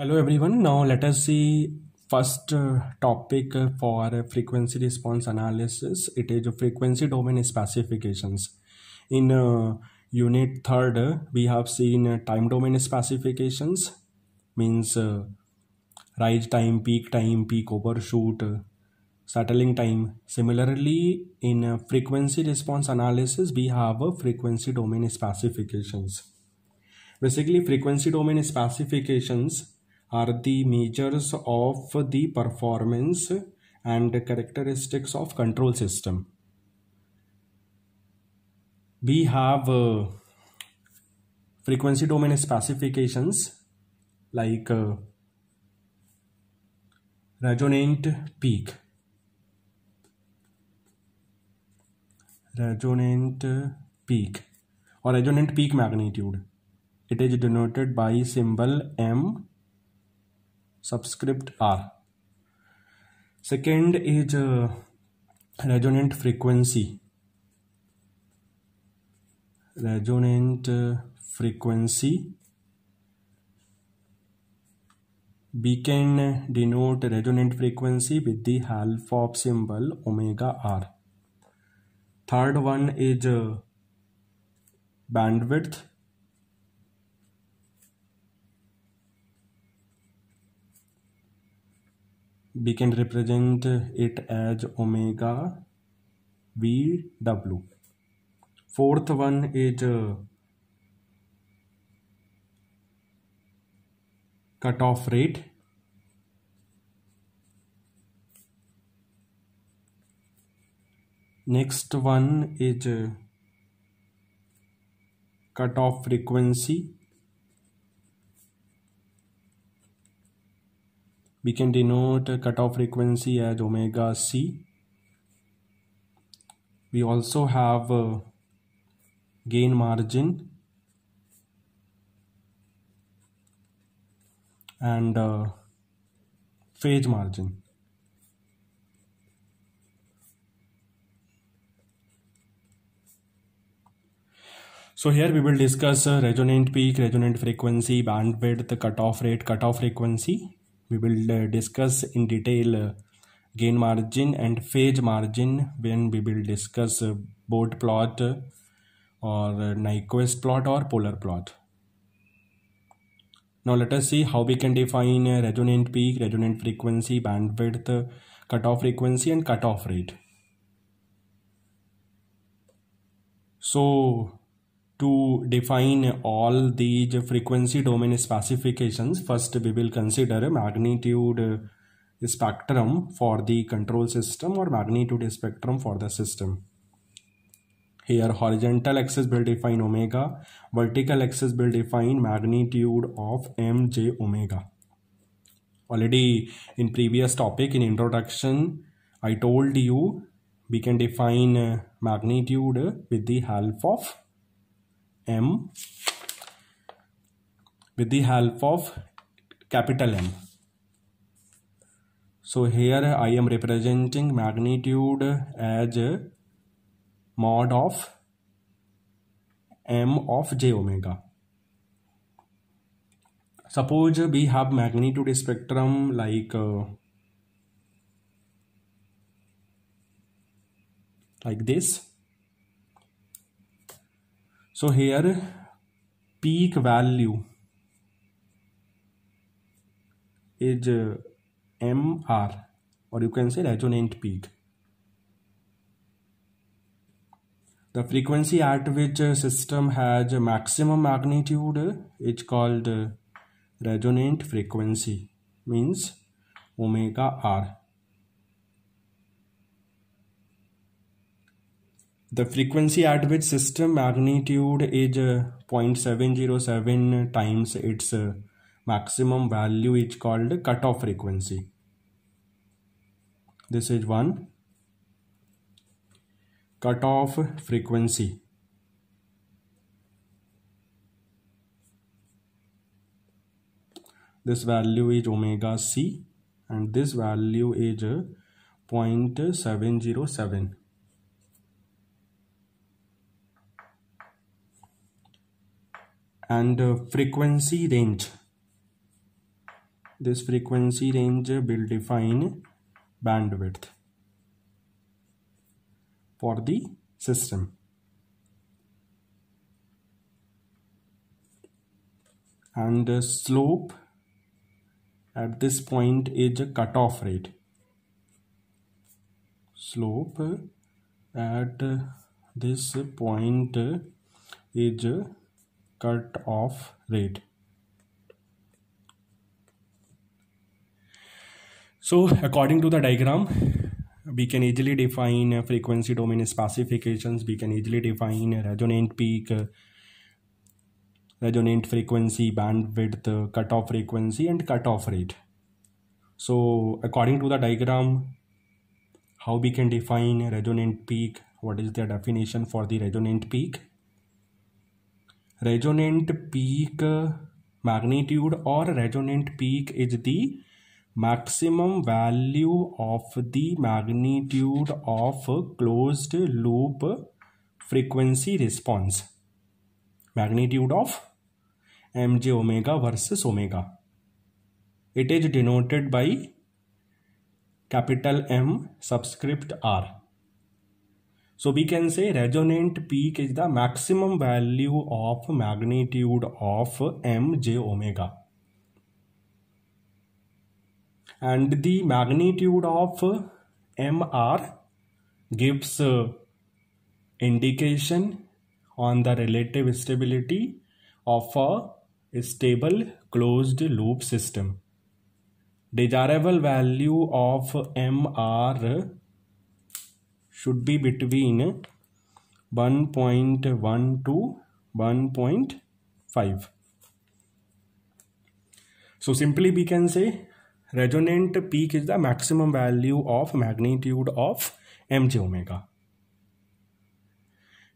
Hello everyone. Now let us see first uh, topic for frequency response analysis. It is frequency domain specifications. In uh, unit third, we have seen uh, time domain specifications means uh, rise time, peak time, peak overshoot, uh, settling time. Similarly, in frequency response analysis, we have frequency domain specifications. Basically, frequency domain specifications are the measures of the performance and characteristics of control system. We have uh, frequency domain specifications like uh, resonant peak resonant peak or resonant peak magnitude it is denoted by symbol m subscript R. Second is uh, resonant frequency. Resonant uh, frequency. We can denote resonant frequency with the half of symbol omega r. Third one is uh, bandwidth we can represent it as omega v w fourth one is uh, off rate next one is uh, off frequency we can denote cutoff frequency as omega c we also have gain margin and phase margin. So here we will discuss resonant peak, resonant frequency, bandwidth, cutoff rate, cutoff frequency we will uh, discuss in detail uh, gain margin and phase margin when we will discuss uh, board plot or Nyquist plot or polar plot. Now let us see how we can define resonant peak, resonant frequency, bandwidth, cutoff frequency and cutoff rate. So to define all these frequency domain specifications first we will consider magnitude uh, spectrum for the control system or magnitude spectrum for the system here horizontal axis will define omega vertical axis will define magnitude of mj omega already in previous topic in introduction i told you we can define uh, magnitude with the help of M with the help of capital M. So here I am representing magnitude as mod of M of j omega. Suppose we have magnitude spectrum like uh, like this so here er peak value is mr or you can say resonant peak the frequency at which a system has a maximum magnitude is called uh, resonant frequency means omega r the frequency at which system magnitude is uh, 0.707 times its uh, maximum value is called cutoff frequency this is one cutoff frequency this value is omega c and this value is uh, 0.707 and frequency range this frequency range will define bandwidth for the system and the slope at this point is a cutoff rate slope at this point is Cut off rate. So according to the diagram, we can easily define frequency domain specifications. We can easily define resonant peak, resonant frequency, bandwidth, cutoff frequency, and cutoff rate. So according to the diagram, how we can define resonant peak, what is the definition for the resonant peak? Resonant peak magnitude और resonant peak is the maximum value of the magnitude of closed loop frequency response magnitude of M j omega versus omega it is denoted by capital M subscript R So we can say resonant peak is the maximum value of magnitude of mj omega. And the magnitude of mr gives indication on the relative stability of a stable closed loop system. Desirable value of MR should be between 1.1 to 1.5. So simply we can say resonant peak is the maximum value of magnitude of mj omega.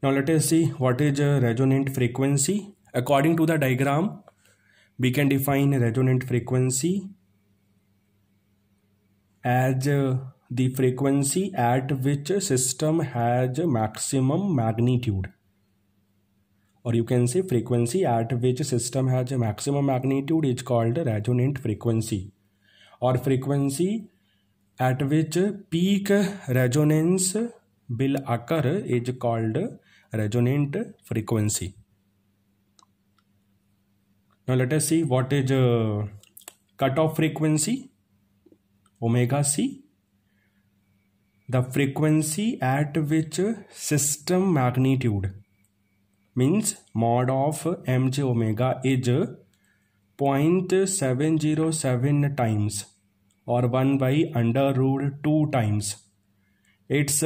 Now let us see what is a resonant frequency. According to the diagram, we can define resonant frequency as the frequency at which system has maximum magnitude or you can say frequency at which system has a maximum magnitude is called resonant frequency or frequency at which peak resonance will occur is called resonant frequency now let us see what is uh, cutoff frequency omega c the frequency at which system magnitude means mod of mj omega is 0.707 times or 1 by under root 2 times its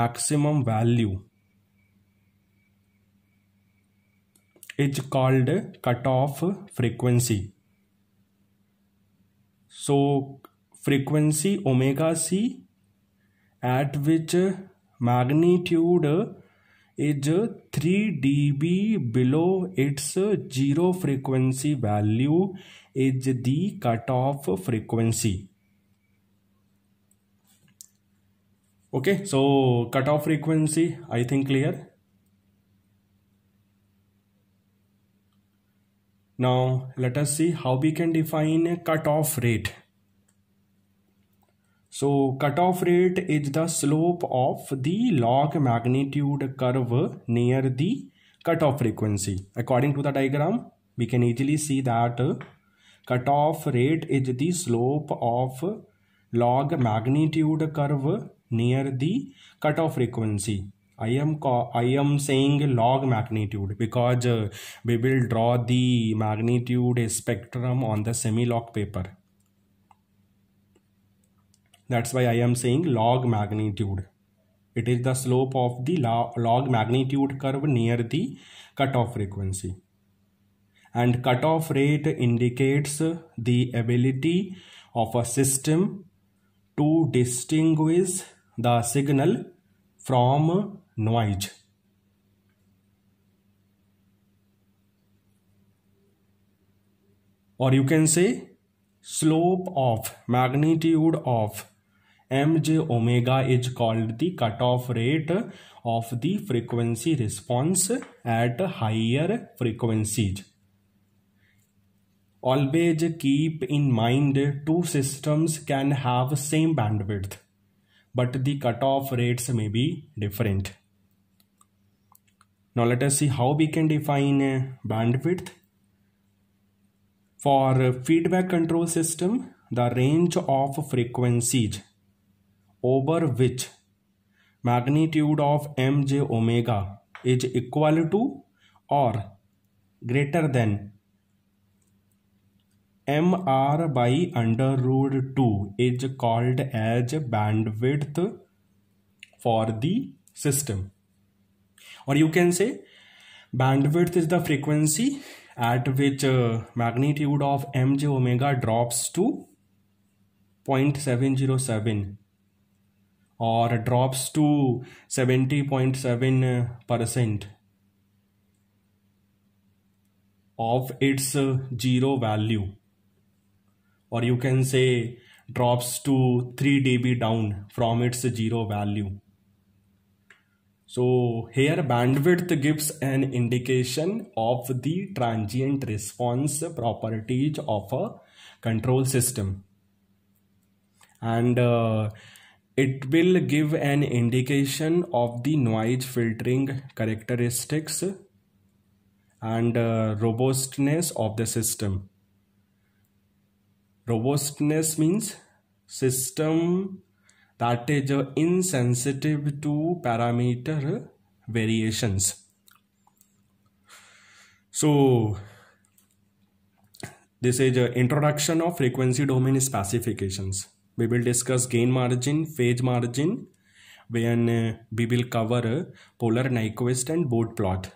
maximum value is called cutoff frequency. So frequency omega c at which magnitude is 3 dB below its zero frequency value is the cutoff frequency. Okay, so cutoff frequency, I think clear. Now let us see how we can define a cutoff rate. So cutoff rate is the slope of the log magnitude curve near the cutoff frequency. According to the diagram, we can easily see that cutoff rate is the slope of log magnitude curve near the cutoff frequency. I am I am saying log magnitude because uh, we will draw the magnitude spectrum on the semi-log paper. That's why I am saying log magnitude. It is the slope of the log magnitude curve near the cutoff frequency. And cutoff rate indicates the ability of a system to distinguish the signal from noise. Or you can say slope of magnitude of mj omega is called the cutoff rate of the frequency response at higher frequencies. Always keep in mind two systems can have same bandwidth but the cutoff rates may be different. Now let us see how we can define bandwidth. For feedback control system, the range of frequencies over which magnitude of mj omega is equal to or greater than mr by under root 2 is called as bandwidth for the system or you can say bandwidth is the frequency at which uh, magnitude of mj omega drops to 0.707 or drops to 70.7% of its uh, zero value or you can say drops to 3 dB down from its zero value. So here bandwidth gives an indication of the transient response properties of a control system. And uh, it will give an indication of the noise filtering characteristics and uh, robustness of the system robustness means system that is uh, insensitive to parameter variations so this is an uh, introduction of frequency domain specifications we will discuss gain margin phase margin when uh, we will cover uh, polar nyquist and board plot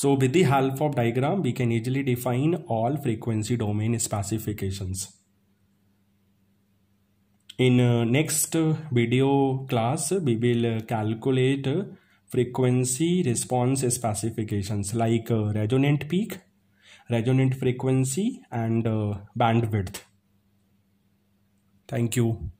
so with the help of diagram we can easily define all frequency domain specifications in uh, next video class we will calculate frequency response specifications like resonant peak resonant frequency and bandwidth Thank you.